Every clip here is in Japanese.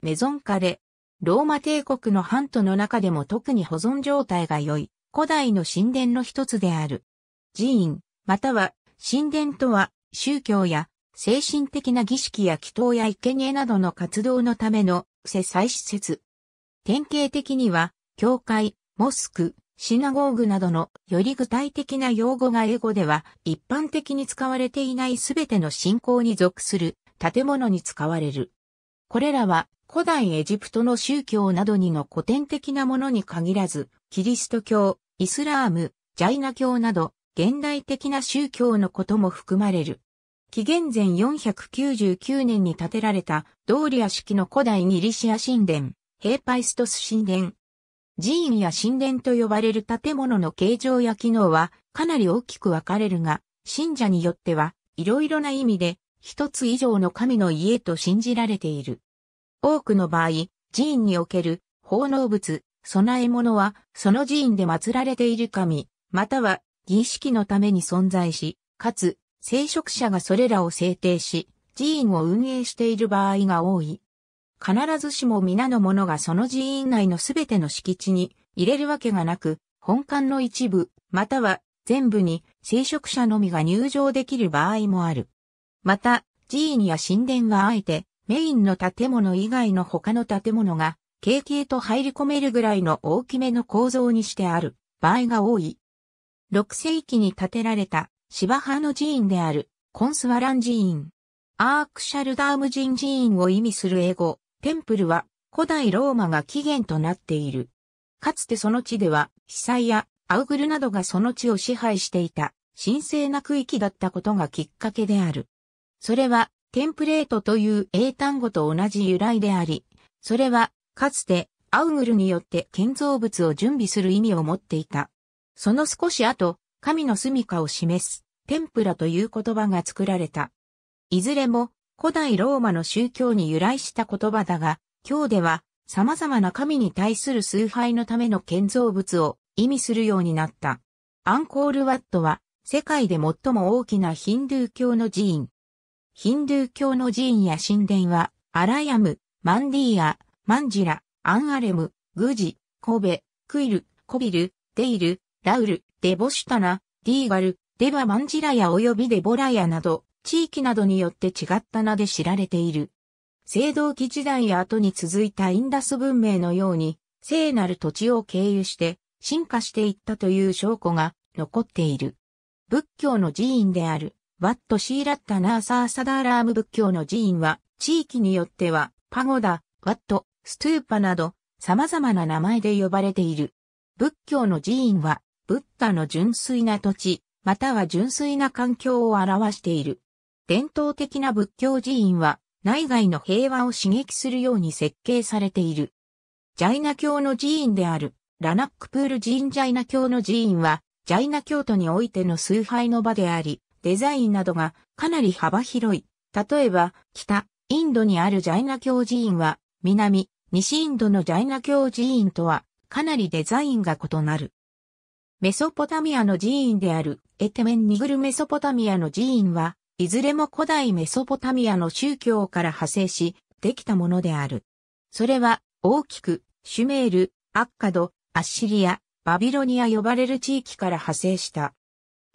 メゾンカレ。ローマ帝国のハントの中でも特に保存状態が良い、古代の神殿の一つである。寺院、または神殿とは、宗教や精神的な儀式や祈祷や生贄などの活動のための世祭施設。典型的には、教会、モスク、シナゴーグなどのより具体的な用語が英語では一般的に使われていないすべての信仰に属する建物に使われる。これらは古代エジプトの宗教などにの古典的なものに限らず、キリスト教、イスラーム、ジャイナ教など、現代的な宗教のことも含まれる。紀元前499年に建てられたドーリア式の古代ギリシア神殿、ヘーパイストス神殿。寺院や神殿と呼ばれる建物の形状や機能はかなり大きく分かれるが、信者によってはいろいろな意味で一つ以上の神の家と信じられている。多くの場合、寺院における奉納物、供え物は、その寺院で祀られている神、または儀式のために存在し、かつ、聖職者がそれらを制定し、寺院を運営している場合が多い。必ずしも皆の者がその寺院内のすべての敷地に入れるわけがなく、本館の一部、または全部に聖職者のみが入場できる場合もある。また、寺院や神殿はあえて、メインの建物以外の他の建物が、軽々と入り込めるぐらいの大きめの構造にしてある場合が多い。6世紀に建てられた芝派の寺院であるコンスワラン寺院。アークシャルダーム人寺院を意味する英語、テンプルは古代ローマが起源となっている。かつてその地では、被災やアウグルなどがその地を支配していた神聖な区域だったことがきっかけである。それは、テンプレートという英単語と同じ由来であり、それは、かつて、アウグルによって建造物を準備する意味を持っていた。その少し後、神の住処を示す、テンプラという言葉が作られた。いずれも、古代ローマの宗教に由来した言葉だが、今日では、様々な神に対する崇拝のための建造物を意味するようになった。アンコールワットは、世界で最も大きなヒンドゥー教の寺院、ヒンドゥー教の寺院や神殿は、アラヤム、マンディーア、マンジラ、アンアレム、グジ、コベ、クイル、コビル、デイル、ラウル、デボシュタナ、ディーガル、デバマンジラヤ及びデボラヤなど、地域などによって違った名で知られている。青銅器時代や後に続いたインダス文明のように、聖なる土地を経由して進化していったという証拠が残っている。仏教の寺院であるワット・シーラッタ・ナーサー・サダーラーム仏教の寺院は、地域によっては、パゴダ、ワット、ストゥーパなど、様々な名前で呼ばれている。仏教の寺院は、ブッダの純粋な土地、または純粋な環境を表している。伝統的な仏教寺院は、内外の平和を刺激するように設計されている。ジャイナ教の寺院である、ラナックプール寺院ジャイナ教の寺院は、ジャイナ教徒においての崇拝の場であり、デザインなどがかなり幅広い。例えば、北、インドにあるジャイナ教寺院は、南、西インドのジャイナ教寺院とは、かなりデザインが異なる。メソポタミアの寺院である、エテメンニグルメソポタミアの寺院は、いずれも古代メソポタミアの宗教から派生し、できたものである。それは、大きく、シュメール、アッカド、アッシリア、バビロニア呼ばれる地域から派生した。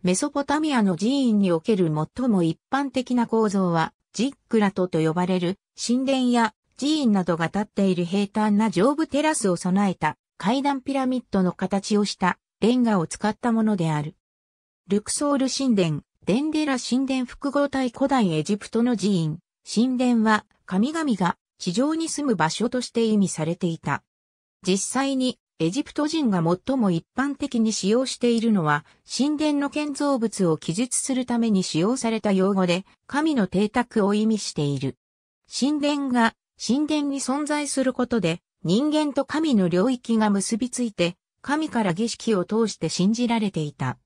メソポタミアの寺院における最も一般的な構造は、ジックラトと呼ばれる神殿や寺院などが建っている平坦な上部テラスを備えた階段ピラミッドの形をしたレンガを使ったものである。ルクソール神殿、デンデラ神殿複合体古代エジプトの寺院、神殿は神々が地上に住む場所として意味されていた。実際にエジプト人が最も一般的に使用しているのは、神殿の建造物を記述するために使用された用語で、神の邸宅を意味している。神殿が、神殿に存在することで、人間と神の領域が結びついて、神から儀式を通して信じられていた。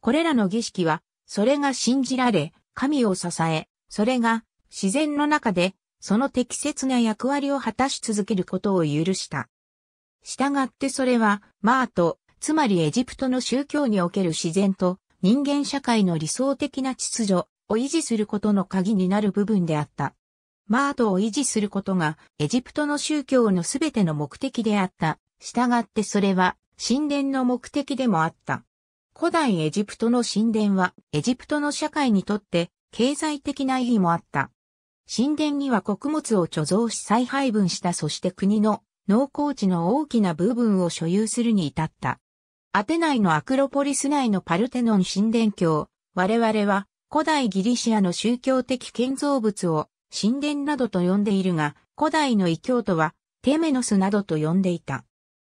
これらの儀式は、それが信じられ、神を支え、それが自然の中で、その適切な役割を果たし続けることを許した。従ってそれは、マート、つまりエジプトの宗教における自然と人間社会の理想的な秩序を維持することの鍵になる部分であった。マートを維持することがエジプトの宗教のすべての目的であった。従ってそれは神殿の目的でもあった。古代エジプトの神殿はエジプトの社会にとって経済的な意義もあった。神殿には穀物を貯蔵し再配分したそして国の農耕地の大きな部分を所有するに至った。アテナイのアクロポリス内のパルテノン神殿教、我々は古代ギリシアの宗教的建造物を神殿などと呼んでいるが、古代の異教徒はテメノスなどと呼んでいた。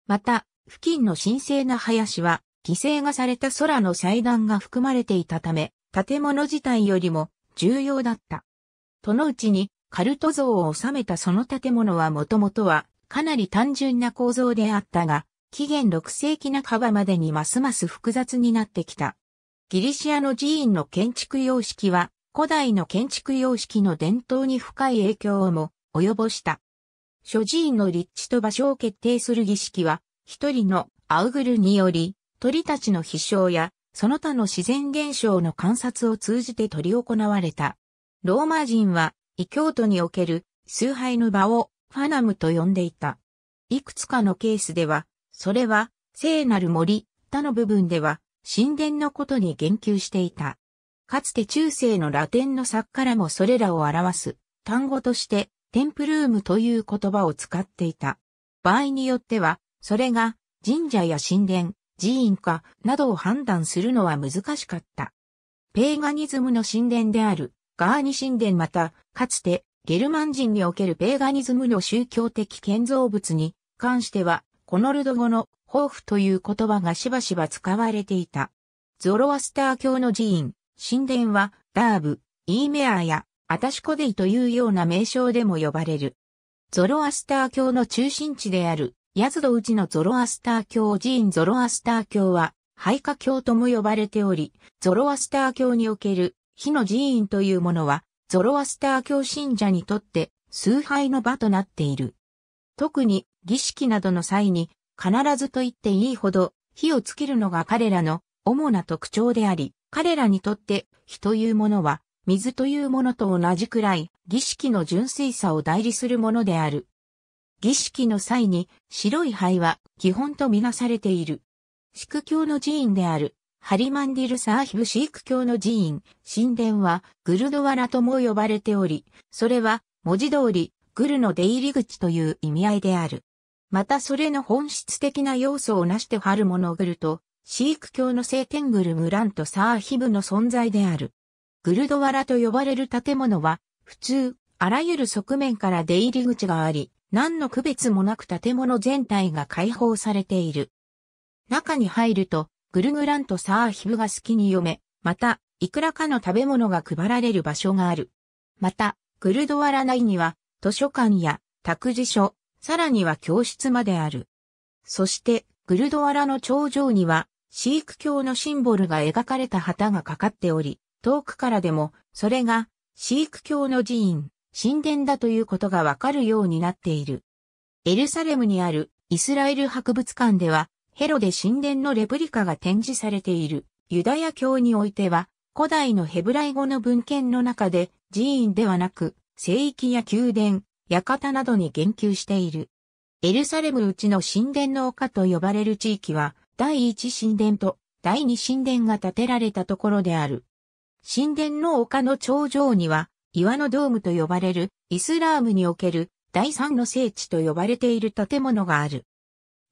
また、付近の神聖な林は、犠牲がされた空の祭壇が含まれていたため、建物自体よりも重要だった。とのうちに、カルト像を収めたその建物はもともとは、かなり単純な構造であったが、紀元6世紀半ばまでにますます複雑になってきた。ギリシアの寺院の建築様式は、古代の建築様式の伝統に深い影響をも及ぼした。諸寺院の立地と場所を決定する儀式は、一人のアウグルにより、鳥たちの飛翔や、その他の自然現象の観察を通じて執り行われた。ローマ人は、異教徒における崇拝の場をファナムと呼んでいた。いくつかのケースでは、それは、聖なる森、他の部分では、神殿のことに言及していた。かつて中世のラテンの作家らもそれらを表す単語として、テンプルームという言葉を使っていた。場合によっては、それが神社や神殿、寺院かなどを判断するのは難しかった。ペーガニズムの神殿であるガーニ神殿また、かつてゲルマン人におけるペーガニズムの宗教的建造物に関しては、コノルド語の抱負という言葉がしばしば使われていた。ゾロアスター教の寺院、神殿は、ダーブ、イーメアや、アタシコデイというような名称でも呼ばれる。ゾロアスター教の中心地である、ヤズドウチのゾロアスター教寺院ゾロアスター教は、廃カ教とも呼ばれており、ゾロアスター教における、火の寺院というものは、ゾロアスター教信者にとって崇拝の場となっている。特に儀式などの際に必ずと言っていいほど火をつけるのが彼らの主な特徴であり、彼らにとって火というものは水というものと同じくらい儀式の純粋さを代理するものである。儀式の際に白い灰は基本とみなされている。宿教の寺院であるハリマンディルサーヒブシーク教の寺院、神殿はグルドワラとも呼ばれており、それは文字通りグルの出入り口という意味合いである。またそれの本質的な要素をなしてハルモノグルと、シーク教の聖天グルムランとサーヒブの存在である。グルドワラと呼ばれる建物は、普通、あらゆる側面から出入り口があり、何の区別もなく建物全体が開放されている。中に入ると、グルグラントサーヒブが好きに読め、また、いくらかの食べ物が配られる場所がある。また、グルドワラ内には、図書館や託児所、さらには教室まである。そして、グルドワラの頂上には、シーク教のシンボルが描かれた旗がかかっており、遠くからでも、それが、シーク教の寺院、神殿だということがわかるようになっている。エルサレムにあるイスラエル博物館では、ヘロで神殿のレプリカが展示されている。ユダヤ教においては、古代のヘブライ語の文献の中で、寺院ではなく、聖域や宮殿、館などに言及している。エルサレムうちの神殿の丘と呼ばれる地域は、第一神殿と第二神殿が建てられたところである。神殿の丘の頂上には、岩のドームと呼ばれる、イスラームにおける第三の聖地と呼ばれている建物がある。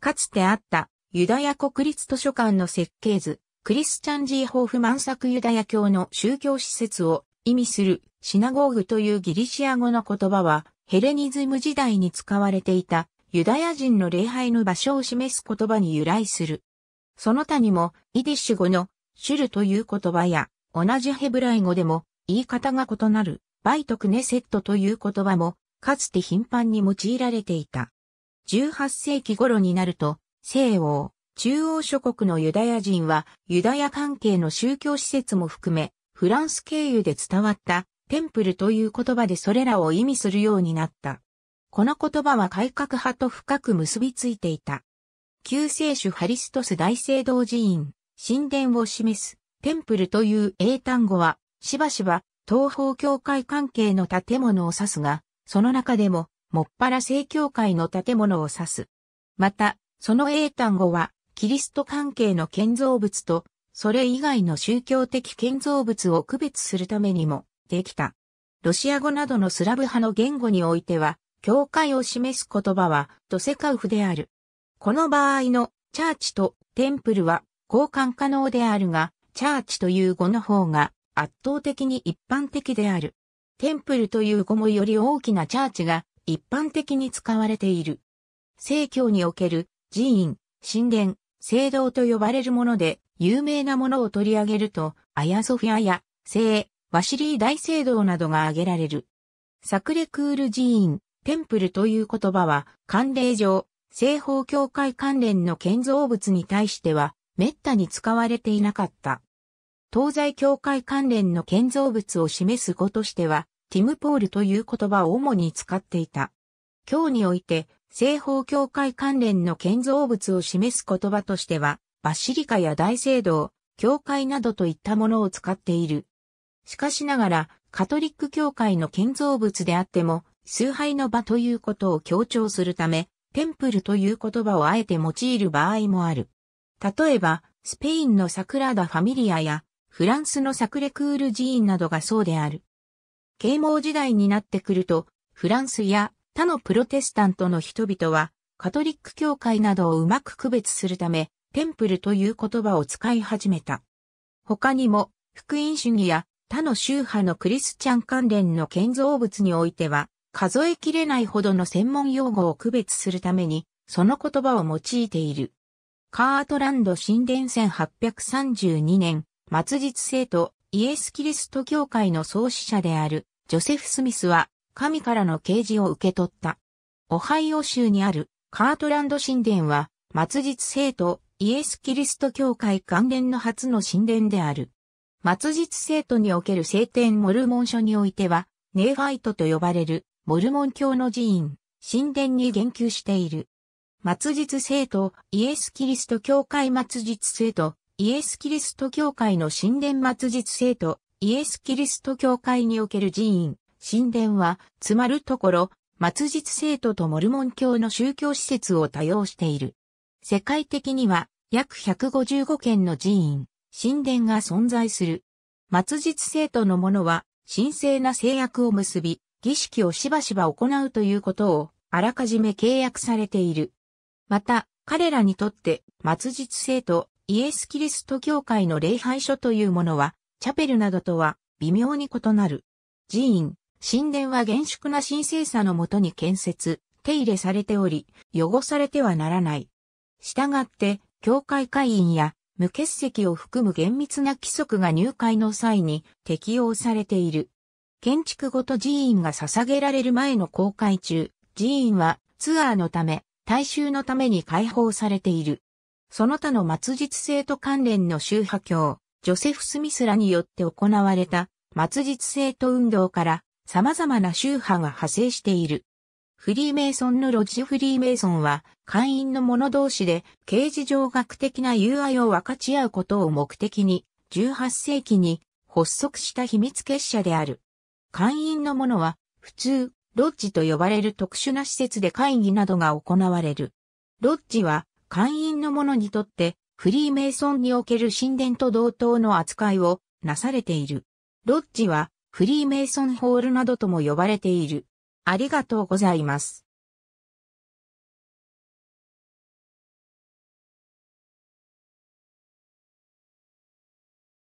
かつてあったユダヤ国立図書館の設計図、クリスチャン・ジー・ホーフ満作ユダヤ教の宗教施設を意味するシナゴーグというギリシア語の言葉はヘレニズム時代に使われていたユダヤ人の礼拝の場所を示す言葉に由来する。その他にもイディッシュ語のシュルという言葉や同じヘブライ語でも言い方が異なるバイトクネセットという言葉もかつて頻繁に用いられていた。18世紀頃になると西欧、中央諸国のユダヤ人はユダヤ関係の宗教施設も含め、フランス経由で伝わったテンプルという言葉でそれらを意味するようになった。この言葉は改革派と深く結びついていた。救世主ハリストス大聖堂寺院、神殿を示すテンプルという英単語は、しばしば東方教会関係の建物を指すが、その中でも、もっぱら正教会の建物を指す。また、その英単語は、キリスト関係の建造物と、それ以外の宗教的建造物を区別するためにも、できた。ロシア語などのスラブ派の言語においては、教会を示す言葉は、ドセカウフである。この場合の、チャーチとテンプルは、交換可能であるが、チャーチという語の方が、圧倒的に一般的である。テンプルという語もより大きなチャーチが、一般的に使われている。正教における寺院、神殿、聖堂と呼ばれるもので、有名なものを取り上げると、アヤソフィアや、聖、ワシリー大聖堂などが挙げられる。サクレクール寺院、テンプルという言葉は、慣例上、西方教会関連の建造物に対しては、滅多に使われていなかった。東西教会関連の建造物を示す語としては、ティムポールという言葉を主に使っていた。今日において、西方教会関連の建造物を示す言葉としては、バシリカや大聖堂、教会などといったものを使っている。しかしながら、カトリック教会の建造物であっても、崇拝の場ということを強調するため、テンプルという言葉をあえて用いる場合もある。例えば、スペインのサクラダ・ファミリアや、フランスのサクレクール寺院などがそうである。啓蒙時代になってくると、フランスや他のプロテスタントの人々は、カトリック教会などをうまく区別するため、テンプルという言葉を使い始めた。他にも、福音主義や他の宗派のクリスチャン関連の建造物においては、数えきれないほどの専門用語を区別するために、その言葉を用いている。カートランド神殿1832年、末日生徒イエス・キリスト教会の創始者であるジョセフ・スミスは神からの啓示を受け取った。オハイオ州にあるカートランド神殿は、末日聖徒イエス・キリスト教会関連の初の神殿である。末日聖徒における聖典モルモン書においては、ネーファイトと呼ばれるモルモン教の寺院、神殿に言及している。末日聖徒イエス・キリスト教会末日聖徒イエス・キリスト教会の神殿末日聖徒イエス・キリスト教会における寺院、神殿は、つまるところ、末日生徒とモルモン教の宗教施設を多用している。世界的には、約155件の寺院、神殿が存在する。末日生徒の者は、神聖な制約を結び、儀式をしばしば行うということを、あらかじめ契約されている。また、彼らにとって、末日生徒、イエス・キリスト教会の礼拝所というものは、チャペルなどとは微妙に異なる。寺院、神殿は厳粛な神聖さのもとに建設、手入れされており、汚されてはならない。したがって、教会会員や無欠席を含む厳密な規則が入会の際に適用されている。建築ごと寺院が捧げられる前の公開中、寺院はツアーのため、大衆のために開放されている。その他の末日生徒関連の宗派教、ジョセフ・スミスらによって行われた末日生徒運動から様々な宗派が派生している。フリーメイソンのロジフリーメイソンは会員の者同士で刑事上学的な友愛を分かち合うことを目的に18世紀に発足した秘密結社である。会員の者は普通ロッジと呼ばれる特殊な施設で会議などが行われる。ロッジは会員の者にとってフリーメイソンにおける神殿と同等の扱いをなされている。ロッジはフリーメイソンホールなどとも呼ばれている。ありがとうございます。